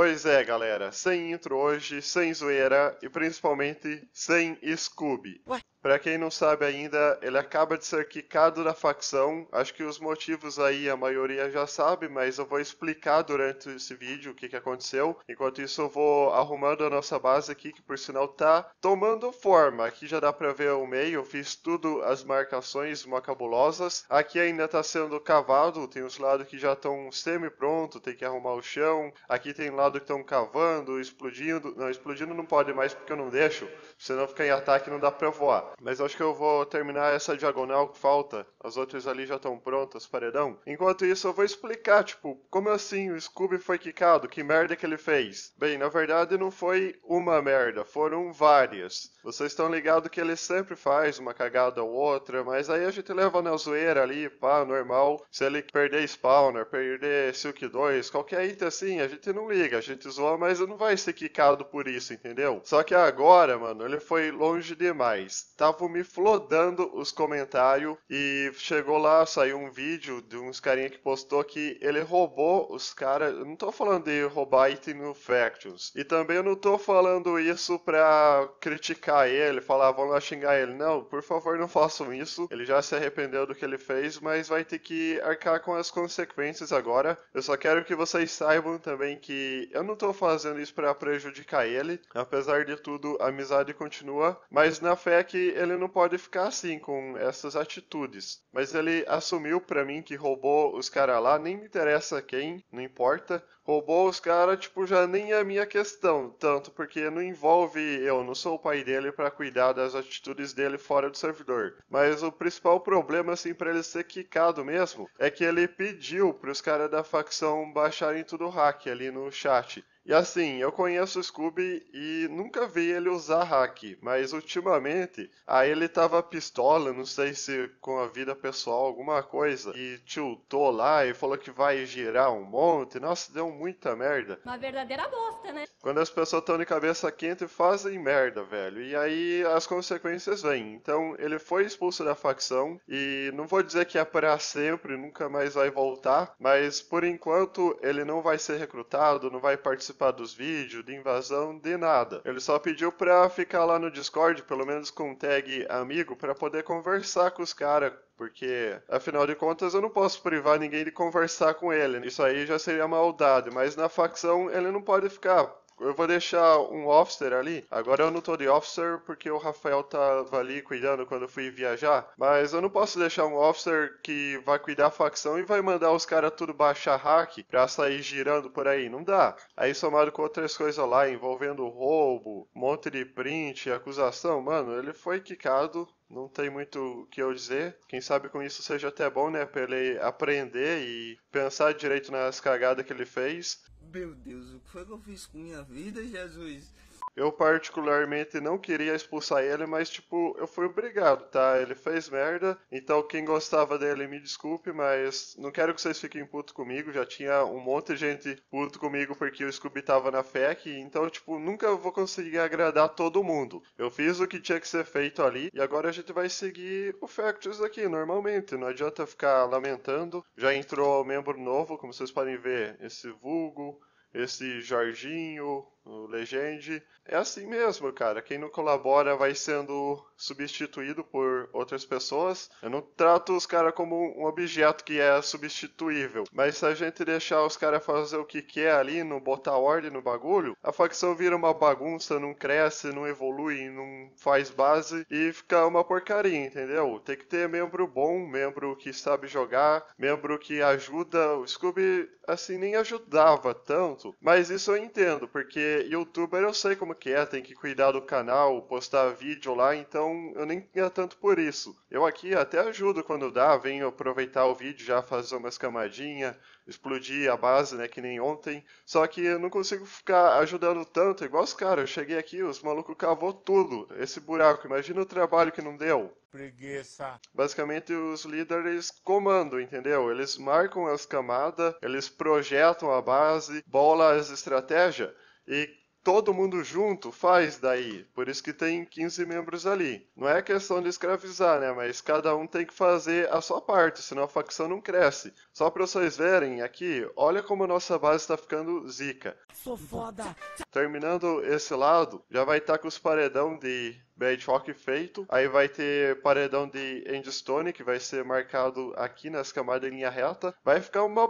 Pois é, galera, sem intro hoje, sem zoeira e principalmente sem Scooby. Ué? Para quem não sabe ainda, ele acaba de ser quicado da facção. Acho que os motivos aí a maioria já sabe, mas eu vou explicar durante esse vídeo o que, que aconteceu. Enquanto isso, eu vou arrumando a nossa base aqui, que por sinal tá tomando forma. Aqui já dá para ver o meio, eu fiz tudo as marcações macabulosas. Aqui ainda está sendo cavado, tem os lados que já estão semi-pronto, tem que arrumar o chão. Aqui tem lado que estão cavando, explodindo. Não, explodindo não pode mais porque eu não deixo, senão fica em ataque e não dá para voar. Mas acho que eu vou terminar essa diagonal que falta. As outras ali já estão prontas, paredão. Enquanto isso, eu vou explicar, tipo, como assim o Scooby foi quicado? Que merda que ele fez? Bem, na verdade não foi uma merda, foram várias. Vocês estão ligados que ele sempre faz uma cagada ou outra, mas aí a gente leva na zoeira ali, pá, normal. Se ele perder Spawner, perder Silk 2, qualquer item assim, a gente não liga, a gente zoa, mas não vai ser quicado por isso, entendeu? Só que agora, mano, ele foi longe demais estavam me flodando os comentários e chegou lá, saiu um vídeo de uns carinha que postou que ele roubou os caras. Não tô falando de roubar item no Factions. E também eu não tô falando isso pra criticar ele, falar, vamos lá xingar ele. Não, por favor, não façam isso. Ele já se arrependeu do que ele fez, mas vai ter que arcar com as consequências agora. Eu só quero que vocês saibam também que eu não tô fazendo isso pra prejudicar ele. Apesar de tudo, a amizade continua. Mas na fé que ele não pode ficar assim com essas atitudes. Mas ele assumiu para mim que roubou os caras lá, nem me interessa quem, não importa. Roubou os caras, tipo, já nem é minha questão, tanto porque não envolve eu, não sou o pai dele para cuidar das atitudes dele fora do servidor. Mas o principal problema, assim, para ele ser quicado mesmo, é que ele pediu pros caras da facção baixarem tudo o hack ali no chat. E assim, eu conheço o Scooby e nunca vi ele usar hack, mas ultimamente, aí ele tava pistola, não sei se com a vida pessoal, alguma coisa, e tiltou lá e falou que vai girar um monte. Nossa, deu muita merda. Uma verdadeira bosta, né? Quando as pessoas estão de cabeça quente, fazem merda, velho. E aí as consequências vêm. Então, ele foi expulso da facção e não vou dizer que é pra sempre, nunca mais vai voltar, mas por enquanto ele não vai ser recrutado, não vai participar participar dos vídeos, de invasão, de nada. Ele só pediu pra ficar lá no Discord, pelo menos com tag amigo, para poder conversar com os caras, porque, afinal de contas, eu não posso privar ninguém de conversar com ele. Isso aí já seria maldade, mas na facção ele não pode ficar. Eu vou deixar um officer ali. Agora eu não tô de officer porque o Rafael tava tá ali cuidando quando eu fui viajar. Mas eu não posso deixar um officer que vai cuidar a facção e vai mandar os caras tudo baixar hack pra sair girando por aí. Não dá. Aí somado com outras coisas lá envolvendo roubo, monte de print, acusação, mano, ele foi quicado não tem muito o que eu dizer. Quem sabe com isso seja até bom, né? Pra ele aprender e pensar direito nas cagadas que ele fez. Meu Deus, o que foi que eu fiz com minha vida, Jesus? Eu particularmente não queria expulsar ele, mas tipo, eu fui obrigado, tá? Ele fez merda, então quem gostava dele me desculpe, mas não quero que vocês fiquem puto comigo. Já tinha um monte de gente puto comigo porque o Scooby tava na FEC, então tipo, nunca vou conseguir agradar todo mundo. Eu fiz o que tinha que ser feito ali e agora a gente vai seguir o Factors aqui normalmente, não adianta ficar lamentando. Já entrou membro novo, como vocês podem ver, esse Vulgo, esse Jorginho, no Legend. É assim mesmo, cara. Quem não colabora vai sendo substituído por outras pessoas. Eu não trato os caras como um objeto que é substituível. Mas se a gente deixar os caras fazer o que quer ali, não botar ordem no bagulho, a facção vira uma bagunça, não cresce, não evolui, não faz base e fica uma porcaria, entendeu? Tem que ter membro bom, membro que sabe jogar, membro que ajuda. O Scooby, assim, nem ajudava tanto. Mas isso eu entendo, porque porque youtuber eu sei como que é, tem que cuidar do canal, postar vídeo lá, então eu nem ia tanto por isso. Eu aqui até ajudo quando dá, venho aproveitar o vídeo, já fazer umas camadinhas, explodir a base, né, que nem ontem. Só que eu não consigo ficar ajudando tanto, igual os caras. Eu cheguei aqui, os malucos cavou tudo, esse buraco. Imagina o trabalho que não deu. Preguiça. Basicamente, os líderes comandam, entendeu? Eles marcam as camadas, eles projetam a base, bola as estratégias e todo mundo junto faz daí. Por isso que tem 15 membros ali. Não é questão de escravizar, né? Mas cada um tem que fazer a sua parte, senão a facção não cresce. Só para vocês verem aqui, olha como nossa base está ficando zica. Sou foda. Terminando esse lado, já vai estar tá com os paredão de Bedrock feito. Aí vai ter paredão de Endstone, que vai ser marcado aqui nas camadas em linha reta. Vai ficar uma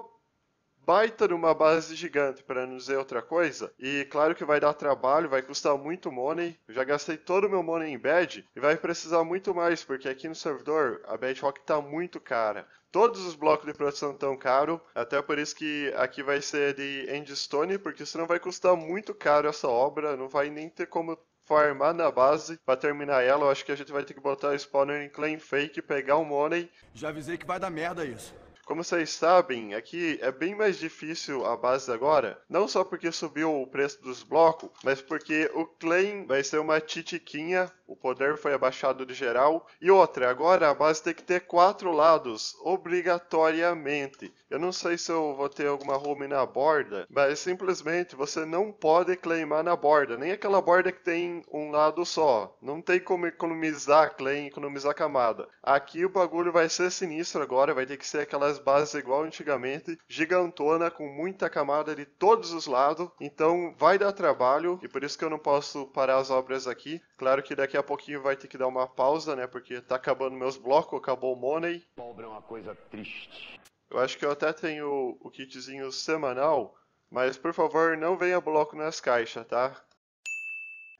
baita de uma base gigante, para não dizer outra coisa. E claro que vai dar trabalho, vai custar muito money. Eu já gastei todo o meu money em bad e vai precisar muito mais, porque aqui no servidor a Bedrock está muito cara. Todos os blocos de produção estão caros, até por isso que aqui vai ser de endstone, porque senão vai custar muito caro essa obra, não vai nem ter como farmar na base para terminar ela. Eu acho que a gente vai ter que botar o spawner em claim fake, pegar o money. Já avisei que vai dar merda isso. Como vocês sabem, aqui é bem mais difícil a base agora, não só porque subiu o preço dos blocos, mas porque o claim vai ser uma titiquinha, o poder foi abaixado de geral, e outra, agora a base tem que ter quatro lados, obrigatoriamente. Eu não sei se eu vou ter alguma home na borda, mas simplesmente você não pode claimar na borda, nem aquela borda que tem um lado só, não tem como economizar claim, economizar camada. Aqui o bagulho vai ser sinistro agora, vai ter que ser aquelas as bases igual antigamente, gigantona, com muita camada de todos os lados. Então vai dar trabalho e por isso que eu não posso parar as obras aqui. Claro que daqui a pouquinho vai ter que dar uma pausa, né? Porque tá acabando meus blocos, acabou o money. Pobre é uma coisa triste. Eu acho que eu até tenho o kitzinho semanal, mas por favor não venha bloco nas caixas, tá?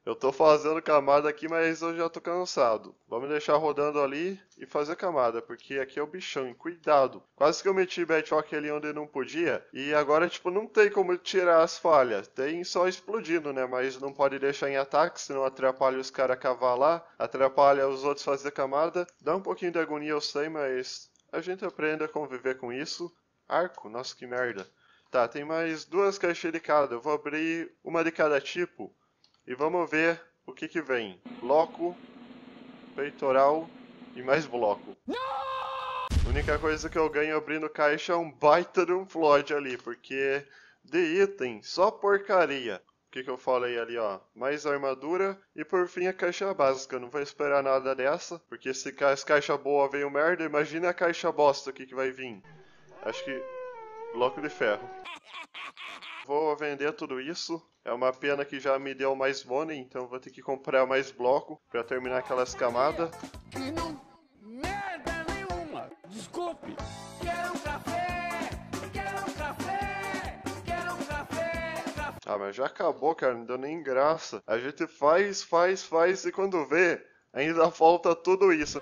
Eu tô fazendo camada aqui, mas eu já tô cansado. Vamos deixar rodando ali e fazer camada, porque aqui é o bichão, cuidado. Quase que eu meti bedrock ali onde não podia, e agora, tipo, não tem como tirar as falhas. Tem só explodindo, né, mas não pode deixar em ataque, senão atrapalha os caras cavalar, atrapalha os outros fazer camada. Dá um pouquinho de agonia, eu sei, mas a gente aprende a conviver com isso. Arco, nossa que merda. Tá, tem mais duas caixas de cada. Eu vou abrir uma de cada tipo. E vamos ver o que que vem. Bloco, peitoral e mais bloco. A única coisa que eu ganho abrindo caixa é um baita de um Floyd ali, porque de item, só porcaria. O que, que eu falei ali, ó? Mais armadura e por fim a caixa básica. Eu não vou esperar nada dessa, porque se as caixa boa veio merda, imagina a caixa bosta o que, que vai vir. Acho que bloco de ferro. vou vender tudo isso. É uma pena que já me deu mais money, então vou ter que comprar mais bloco para terminar aquelas camadas. Que não merda nenhuma! Desculpe! Quero um café! Quero um café! Quero um café! Ah, mas já acabou, cara, não deu nem graça. A gente faz, faz, faz e quando vê, ainda falta tudo isso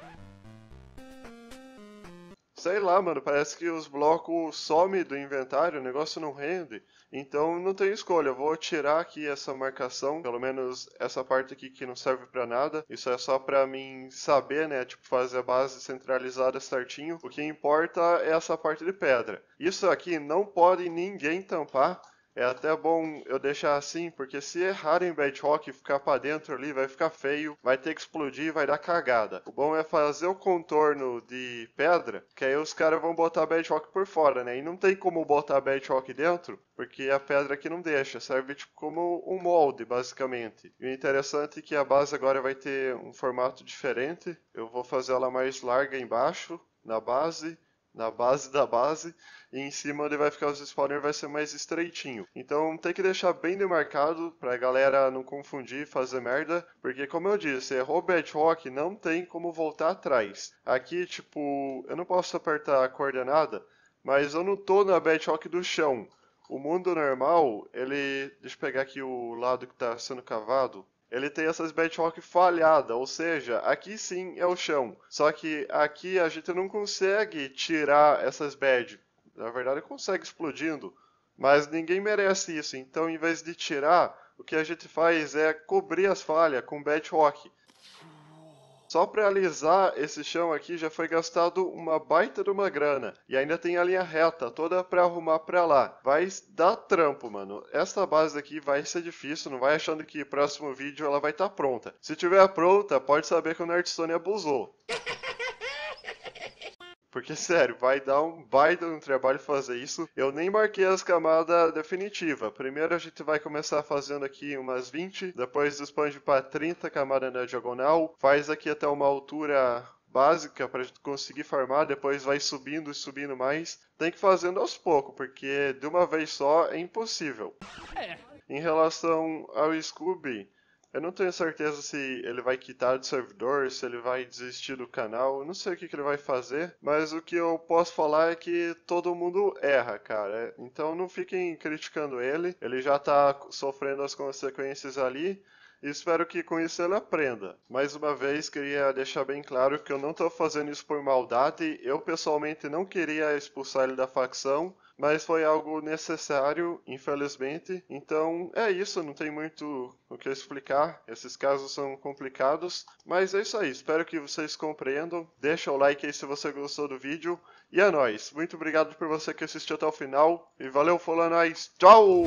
sei lá, mano, parece que os blocos somem do inventário, o negócio não rende. Então não tem escolha, eu vou tirar aqui essa marcação, pelo menos essa parte aqui que não serve para nada. Isso é só para mim saber, né, tipo fazer a base centralizada certinho. O que importa é essa parte de pedra. Isso aqui não pode ninguém tampar é até bom eu deixar assim, porque se errarem Bedrock e ficar para dentro ali, vai ficar feio, vai ter que explodir, vai dar cagada. O bom é fazer o contorno de pedra, que aí os caras vão botar Bedrock por fora, né? E não tem como botar Bedrock dentro, porque é a pedra aqui não deixa, serve tipo como um molde, basicamente. E o interessante é que a base agora vai ter um formato diferente. Eu vou fazer ela mais larga embaixo, na base, na base da base, e em cima ele vai ficar os spawners vai ser mais estreitinho. Então tem que deixar bem demarcado pra galera não confundir e fazer merda, porque como eu disse, errou bedrock, não tem como voltar atrás. Aqui, tipo, eu não posso apertar a coordenada, mas eu não tô na bedrock do chão. O mundo normal, ele... deixa eu pegar aqui o lado que tá sendo cavado ele tem essas bedrock falhada, ou seja, aqui sim é o chão. Só que aqui a gente não consegue tirar essas bad. Na verdade, consegue explodindo, mas ninguém merece isso. Então, em vez de tirar, o que a gente faz é cobrir as falhas com bedrock. Só para alisar esse chão aqui já foi gastado uma baita de uma grana. E ainda tem a linha reta toda para arrumar para lá. Vai dar trampo, mano. Essa base aqui vai ser difícil, não vai achando que próximo vídeo ela vai estar tá pronta. Se tiver pronta, pode saber que o Nerdstone abusou. Porque, sério, vai dar um baita no um trabalho fazer isso. Eu nem marquei as camadas definitivas. Primeiro a gente vai começar fazendo aqui umas 20, depois expande para 30 camadas na diagonal, faz aqui até uma altura básica para conseguir farmar, depois vai subindo e subindo mais. Tem que fazendo aos poucos, porque de uma vez só é impossível. É. Em relação ao Scooby, eu não tenho certeza se ele vai quitar do servidor, se ele vai desistir do canal, eu não sei o que, que, ele vai fazer, mas o que eu posso falar é que todo mundo erra, cara. Então não fiquem criticando ele, ele já tá sofrendo as consequências ali. Espero que com isso ele aprenda. Mais uma vez, queria deixar bem claro que eu não estou fazendo isso por maldade. Eu pessoalmente não queria expulsar ele da facção, mas foi algo necessário, infelizmente. Então é isso, não tem muito o que explicar. Esses casos são complicados, mas é isso aí. Espero que vocês compreendam. Deixa o like aí se você gostou do vídeo. E é nóis. Muito obrigado por você que assistiu até o final. E valeu, falou é nóis. Tchau!